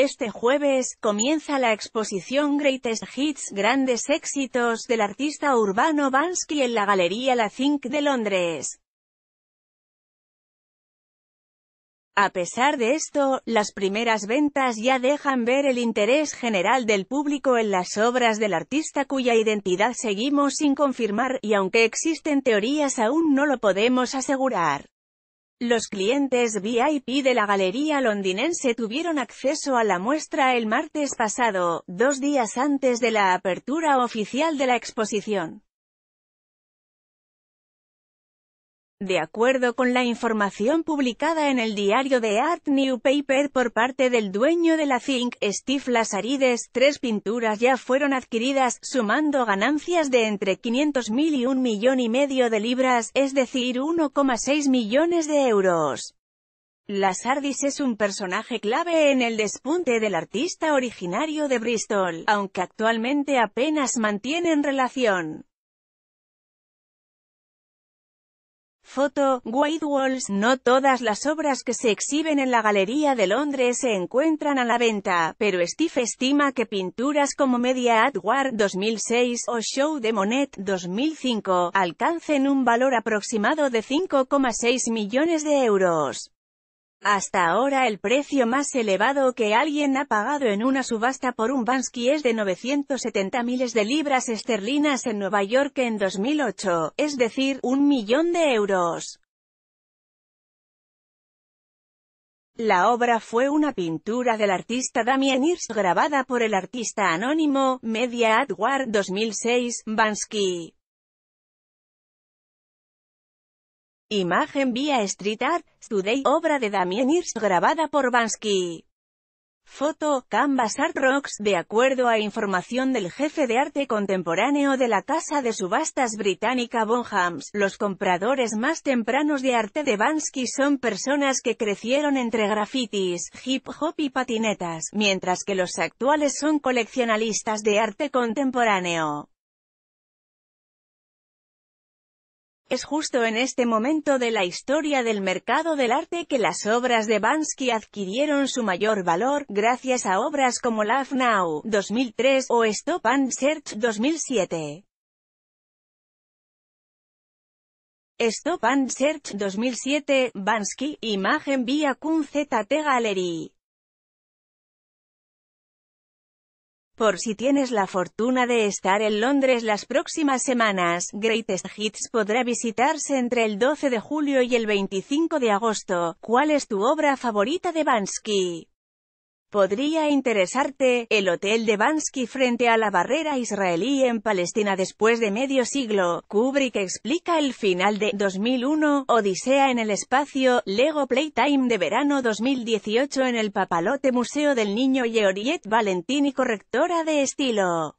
Este jueves, comienza la exposición Greatest Hits Grandes Éxitos del artista Urbano Bansky en la Galería La Zinc de Londres. A pesar de esto, las primeras ventas ya dejan ver el interés general del público en las obras del artista cuya identidad seguimos sin confirmar, y aunque existen teorías aún no lo podemos asegurar. Los clientes VIP de la galería londinense tuvieron acceso a la muestra el martes pasado, dos días antes de la apertura oficial de la exposición. De acuerdo con la información publicada en el diario The Art New Paper por parte del dueño de la Zinc, Steve Lazarides, tres pinturas ya fueron adquiridas, sumando ganancias de entre 500.000 y un millón y medio de libras, es decir 1,6 millones de euros. Lazardis es un personaje clave en el despunte del artista originario de Bristol, aunque actualmente apenas mantienen relación. Foto, White Walls. No todas las obras que se exhiben en la Galería de Londres se encuentran a la venta, pero Steve estima que pinturas como Media at 2006 o Show de Monet 2005 alcancen un valor aproximado de 5,6 millones de euros. Hasta ahora el precio más elevado que alguien ha pagado en una subasta por un Bansky es de 970 miles de libras esterlinas en Nueva York en 2008, es decir, un millón de euros. La obra fue una pintura del artista Damien Hirst grabada por el artista anónimo, Media War, 2006, Bansky. Imagen vía Street Art, Today, obra de Damien Hirsch grabada por Bansky. Foto, Canvas Art Rocks, de acuerdo a información del jefe de arte contemporáneo de la casa de subastas británica Bonhams, los compradores más tempranos de arte de Bansky son personas que crecieron entre grafitis, hip hop y patinetas, mientras que los actuales son coleccionalistas de arte contemporáneo. Es justo en este momento de la historia del mercado del arte que las obras de Bansky adquirieron su mayor valor, gracias a obras como Love Now, 2003, o Stop and Search, 2007. Stop and Search 2007, Bansky, imagen vía ZT Gallery. Por si tienes la fortuna de estar en Londres las próximas semanas, Greatest Hits podrá visitarse entre el 12 de julio y el 25 de agosto. ¿Cuál es tu obra favorita de Bansky? Podría interesarte, el Hotel de Bansky frente a la barrera israelí en Palestina después de medio siglo, Kubrick explica el final de 2001, Odisea en el espacio, Lego Playtime de verano 2018 en el Papalote Museo del Niño y Oriette Valentini correctora de estilo.